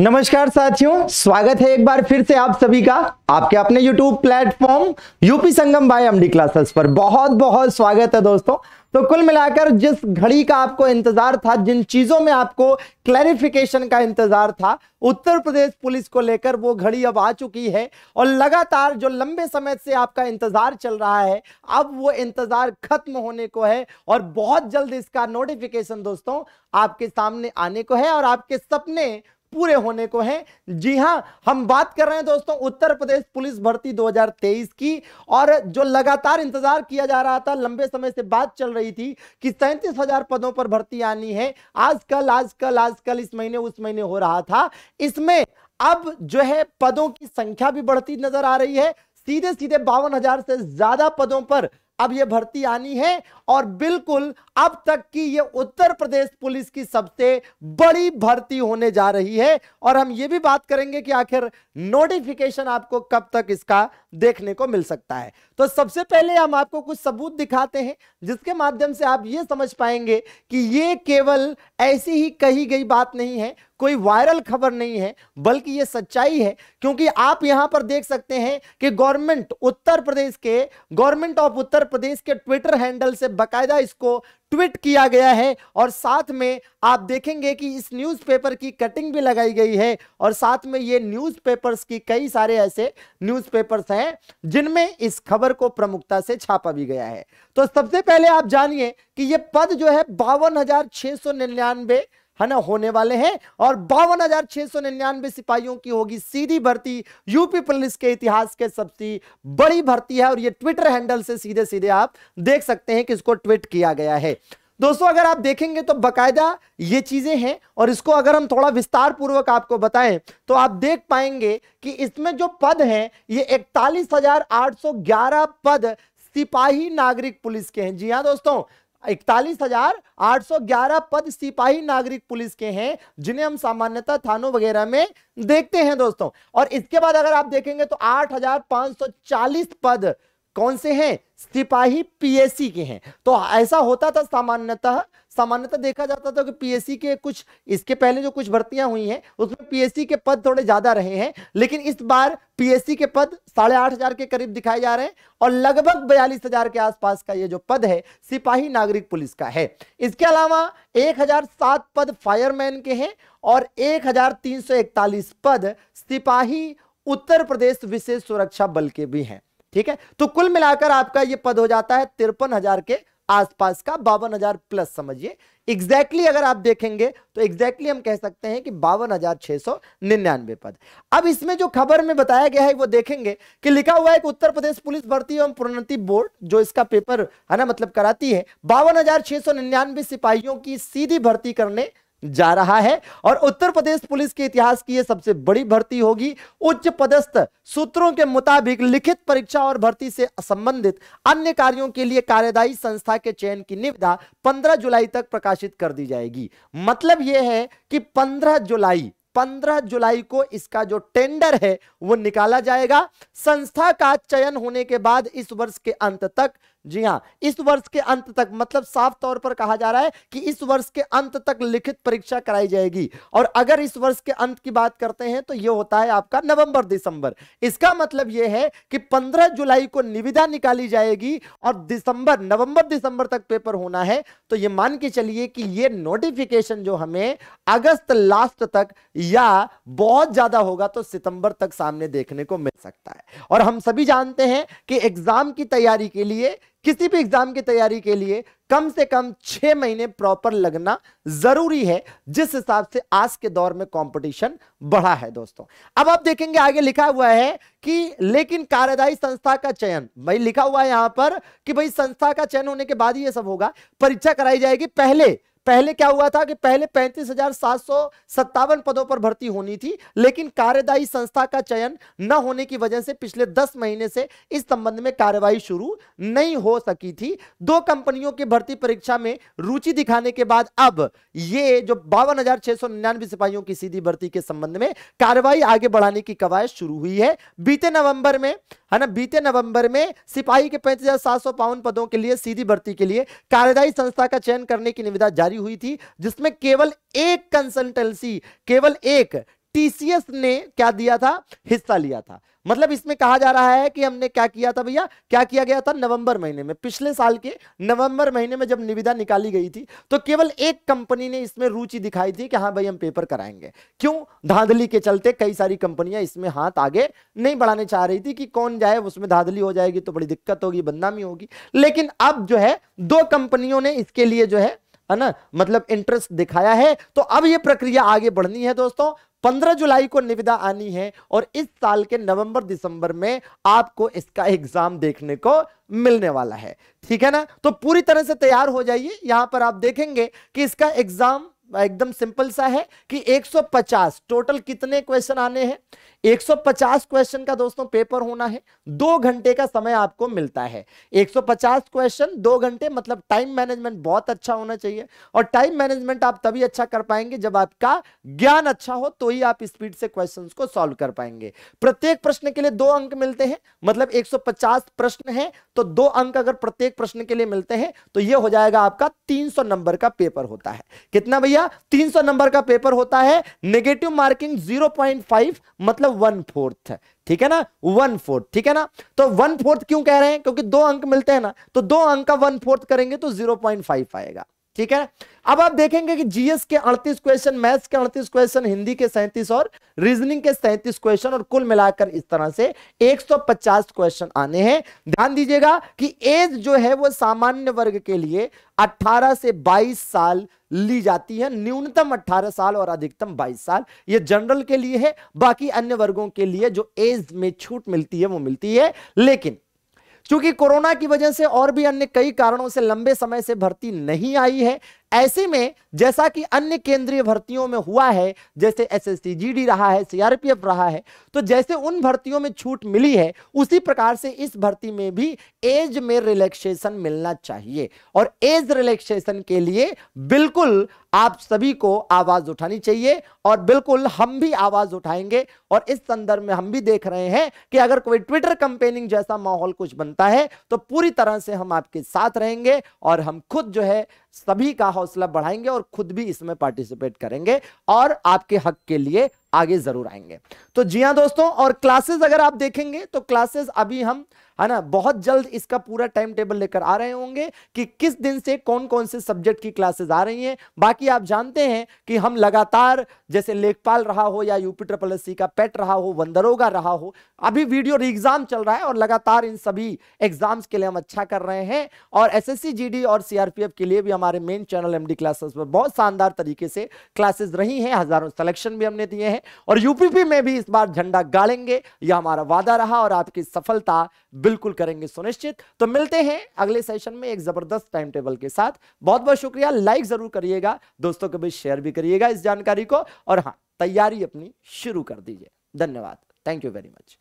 नमस्कार साथियों स्वागत है एक बार फिर से आप सभी का आपके अपने YouTube platform UP Sangam by MD classes पर बहुत बहुत स्वागत है दोस्तों तो कुल मिलाकर जिस घड़ी का आपको इंतजार था जिन चीजों में आपको क्लैरिफिकेशन का इंतजार था उत्तर प्रदेश पुलिस को लेकर वो घड़ी अब आ चुकी है और लगातार जो लंबे समय से आपका इंतजार चल रहा है अब वो इंतजार खत्म होने को है और बहुत जल्द इसका नोटिफिकेशन दोस्तों आपके सामने आने को है और आपके सपने पूरे होने को है जी हां हम बात कर रहे हैं दोस्तों उत्तर प्रदेश पुलिस भर्ती 2023 की और जो लगातार इंतजार किया जा रहा था लंबे समय से बात चल रही थी कि सैंतीस हजार पदों पर भर्ती आनी है आजकल आजकल आजकल इस महीने उस महीने हो रहा था इसमें अब जो है पदों की संख्या भी बढ़ती नजर आ रही है सीधे सीधे बावन हजार से ज्यादा पदों पर अब ये भर्ती आनी है और बिल्कुल अब तक की ये उत्तर प्रदेश पुलिस की सबसे बड़ी भर्ती होने जा रही है और हम ये भी बात करेंगे कि आखिर नोटिफिकेशन आपको कब तक इसका देखने को मिल सकता है तो सबसे पहले हम आपको कुछ सबूत दिखाते हैं जिसके माध्यम से आप ये समझ पाएंगे कि ये केवल ऐसी ही कही गई बात नहीं है कोई वायरल खबर नहीं है बल्कि ये सच्चाई है क्योंकि आप यहां पर देख सकते हैं कि गवर्नमेंट उत्तर प्रदेश के गवर्नमेंट ऑफ उत्तर प्रदेश के ट्विटर हैंडल से बकायदा इसको ट्वीट किया गया है और साथ में आप देखेंगे कि इस न्यूज़पेपर की कटिंग भी लगाई गई है और साथ में ये न्यूज़पेपर्स की कई सारे ऐसे न्यूज़पेपर्स हैं जिनमें इस खबर को प्रमुखता से छापा भी गया है तो सबसे पहले आप जानिए कि ये पद जो है बावन हजार सौ निन्यानवे है ना होने वाले हैं और बावन हजार छह सौ निन्यानवे सिपाहियों की होगी सीधी भर्ती यूपी पुलिस के इतिहास के सबसे बड़ी भर्ती है और ये ट्विटर हैंडल से सीधे सीधे आप देख सकते हैं कि इसको ट्वीट किया गया है दोस्तों अगर आप देखेंगे तो बकायदा ये चीजें हैं और इसको अगर हम थोड़ा विस्तार पूर्वक आपको बताएं तो आप देख पाएंगे कि इसमें जो पद हैं ये इकतालीस पद सिपाही नागरिक पुलिस के हैं जी हाँ दोस्तों इकतालीस हजार आठ सौ ग्यारह पद सिपाही नागरिक पुलिस के हैं जिन्हें हम सामान्यतः थानों वगैरह में देखते हैं दोस्तों और इसके बाद अगर आप देखेंगे तो आठ हजार पांच सौ चालीस पद कौन से हैं सिपाही पीएससी के हैं तो ऐसा होता था सामान्यतः सामान्यतः देखा जाता था कि पीएससी के कुछ इसके पहले जो कुछ भर्तियां हुई हैं उसमें पीएससी के पद थोड़े ज्यादा रहे हैं लेकिन इस बार पीएससी के पद साढ़े आठ हजार के करीब दिखाए जा रहे हैं और लगभग बयालीस हजार के आसपास का ये जो पद है सिपाही नागरिक पुलिस का है इसके अलावा एक हजार सात पद फायरमैन के हैं और एक हजार तीन सौ इकतालीस पद सिपाही उत्तर प्रदेश विशेष सुरक्षा बल के भी हैं ठीक है तो कुल मिलाकर आपका ये पद हो जाता है तिरपन हजार के आसपास का बावन हजार प्लस समझिए एग्जैक्टली अगर आप देखेंगे तो एग्जैक्टली हम कह सकते हैं कि बावन हजार छह सौ निन्यानवे पद अब इसमें जो खबर में बताया गया है वो देखेंगे कि लिखा हुआ है कि उत्तर प्रदेश पुलिस भर्ती एवं प्रोन्नति बोर्ड जो इसका पेपर है ना मतलब कराती है बावन हजार छह सौ निन्यानवे सिपाहियों की सीधी भर्ती करने जा रहा है और उत्तर प्रदेश पुलिस के इतिहास की यह सबसे बड़ी भर्ती होगी उच्च पदस्थ सूत्रों के मुताबिक लिखित परीक्षा और भर्ती से संबंधित अन्य कार्यों के लिए कार्यदायी संस्था के चयन की निविदा 15 जुलाई तक प्रकाशित कर दी जाएगी मतलब यह है कि 15 जुलाई 15 जुलाई को इसका जो टेंडर है वो निकाला जाएगा संस्था का चयन होने के बाद इस वर्ष के अंत तक जी हाँ इस वर्ष के अंत तक मतलब साफ तौर पर कहा जा रहा है कि इस वर्ष के अंत तक लिखित परीक्षा कराई जाएगी और अगर इस वर्ष के अंत की बात करते हैं तो यह होता है आपका नवंबर दिसंबर इसका मतलब यह है कि 15 जुलाई को निविदा निकाली जाएगी और दिसंबर नवंबर दिसंबर तक पेपर होना है तो यह मान के चलिए कि यह नोटिफिकेशन जो हमें अगस्त लास्ट तक या बहुत ज्यादा होगा तो सितंबर तक सामने देखने को मिल सकता है और हम सभी जानते हैं कि एग्जाम की तैयारी के लिए किसी भी एग्जाम की तैयारी के लिए कम से कम छह महीने प्रॉपर लगना जरूरी है जिस हिसाब से आज के दौर में कंपटीशन बढ़ा है दोस्तों अब आप देखेंगे आगे लिखा हुआ है कि लेकिन कार्यदायी संस्था का चयन भाई लिखा हुआ है यहां पर कि भाई संस्था का चयन होने के बाद ही यह सब होगा परीक्षा कराई जाएगी पहले पहले क्या हुआ था कि पहले पैंतीस हजार सात सौ सत्तावन पदों पर भर्ती होनी थी लेकिन कार्यदायी संस्था का चयन न होने की वजह से पिछले दस महीने से इस संबंध में कार्यवाही शुरू नहीं हो सकी थी दो कंपनियों की भर्ती परीक्षा में रुचि दिखाने के बाद अब ये जो बावन सिपाहियों की सीधी भर्ती के संबंध में कार्यवाही आगे बढ़ाने की कवायद शुरू हुई है बीते नवंबर में है ना बीते नवंबर में सिपाही के पैंतीस हजार सात सौ पावन पदों के लिए सीधी भर्ती के लिए कार्यदायी संस्था का चयन करने की निविदा जारी हुई थी जिसमें केवल एक कंसल्टेंसी केवल एक टीसीएस ने क्या दिया था हिस्सा लिया था मतलब इसमें कहा जा रहा है कि हमने क्या किया था भैया क्या किया गया था नवंबर महीने में पिछले साल के नवंबर महीने में जब निविदा निकाली गई थी तो केवल एक कंपनी ने इसमें रुचि दिखाई थी कि हाँ भाई हम पेपर कराएंगे क्यों धांधली के चलते कई सारी कंपनियां इसमें हाथ आगे नहीं बढ़ाने चाह रही थी कि कौन जाए उसमें धांधली हो जाएगी तो बड़ी दिक्कत होगी बदनामी होगी लेकिन अब जो है दो कंपनियों ने इसके लिए जो है है ना मतलब इंटरेस्ट दिखाया है तो अब ये प्रक्रिया आगे बढ़नी है दोस्तों 15 जुलाई को निविदा आनी है और इस साल के नवंबर दिसंबर में आपको इसका एग्जाम देखने को मिलने वाला है ठीक है ना तो पूरी तरह से तैयार हो जाइए यहां पर आप देखेंगे कि इसका एग्जाम एकदम सिंपल सा है कि 150 टोटल कितने क्वेश्चन आने हैं 150 क्वेश्चन का दोस्तों पेपर होना है दो घंटे का समय आपको मिलता है 150 क्वेश्चन दो घंटे मतलब टाइम मैनेजमेंट बहुत अच्छा होना चाहिए और टाइम मैनेजमेंट आप तभी अच्छा कर पाएंगे जब आपका ज्ञान अच्छा हो तो ही आप स्पीड से क्वेश्चन को सॉल्व कर पाएंगे प्रत्येक प्रश्न के लिए दो अंक मिलते हैं मतलब एक प्रश्न है तो दो अंक अगर प्रत्येक प्रश्न के लिए मिलते हैं तो यह हो जाएगा आपका तीन नंबर का पेपर होता है कितना भैया तीन नंबर का पेपर होता है नेगेटिव मार्किंग जीरो मतलब मतलब वन फोर्थ ठीक है ना वन फोर्थ ठीक है ना तो वन फोर्थ क्यों कह रहे हैं क्योंकि दो अंक मिलते हैं ना तो दो अंक का वन फोर्थ करेंगे तो जीरो पॉइंट फाइव आएगा ठीक है अब आप देखेंगे कि जीएस के 38 क्वेश्चन मैथ्स के 38 क्वेश्चन हिंदी के 37 और रीजनिंग के 37 क्वेश्चन और कुल मिलाकर इस तरह से 150 क्वेश्चन आने हैं ध्यान दीजिएगा कि एज जो है वो सामान्य वर्ग के लिए 18 से 22 साल ली जाती है न्यूनतम 18 साल और अधिकतम 22 साल ये जनरल के लिए है बाकी अन्य वर्गों के लिए जो एज में छूट मिलती है वो मिलती है लेकिन चूंकि कोरोना की वजह से और भी अन्य कई कारणों से लंबे समय से भर्ती नहीं आई है ऐसे में जैसा कि अन्य केंद्रीय भर्तियों में हुआ है जैसे एसएससी जीडी रहा है सीआरपीएफ रहा है तो जैसे उन भर्तियों में छूट मिली है उसी प्रकार से इस भर्ती में भी एज में रिलैक्सेशन मिलना चाहिए और एज रिलैक्सेशन के लिए बिल्कुल आप सभी को आवाज उठानी चाहिए और बिल्कुल हम भी आवाज उठाएंगे और इस संदर्भ में हम भी देख रहे हैं कि अगर कोई ट्विटर कंपेनिंग जैसा माहौल कुछ बनता है तो पूरी तरह से हम आपके साथ रहेंगे और हम खुद जो है सभी का हौसला बढ़ाएंगे और खुद भी इसमें पार्टिसिपेट करेंगे और आपके हक के लिए आगे जरूर आएंगे तो जी हाँ दोस्तों और क्लासेस अगर आप देखेंगे तो क्लासेस अभी हम है ना बहुत जल्द इसका पूरा टाइम टेबल लेकर आ रहे होंगे कि किस दिन से कौन कौन से सब्जेक्ट की क्लासेस आ रही हैं बाकी आप जानते हैं कि हम लगातार जैसे लेखपाल रहा हो या यूपी ट्रिपल एस का पेट रहा हो वंदरोगा रहा हो अभी वीडियो री एग्जाम चल रहा है और लगातार इन सभी एग्जाम्स के लिए हम अच्छा कर रहे हैं और एस एस और सीआरपीएफ के लिए भी हमारे मेन चैनल डी क्लासेस पर बहुत शानदार तरीके से क्लासेस रही हैं हजारों सेलेक्शन भी हमने दिए हैं हैं और यूपीपी में भी इस बार झंडा गाड़ेंगे यह हमारा वादा रहा और आपकी सफलता बिल्कुल करेंगे सुनिश्चित तो मिलते हैं अगले सेशन में एक जबरदस्त टाइम टेबल के साथ बहुत बहुत शुक्रिया लाइक जरूर करिएगा दोस्तों के बीच शेयर भी करिएगा इस जानकारी को और हाँ तैयारी अपनी शुरू कर दीजिए धन्यवाद थैंक यू वेरी मच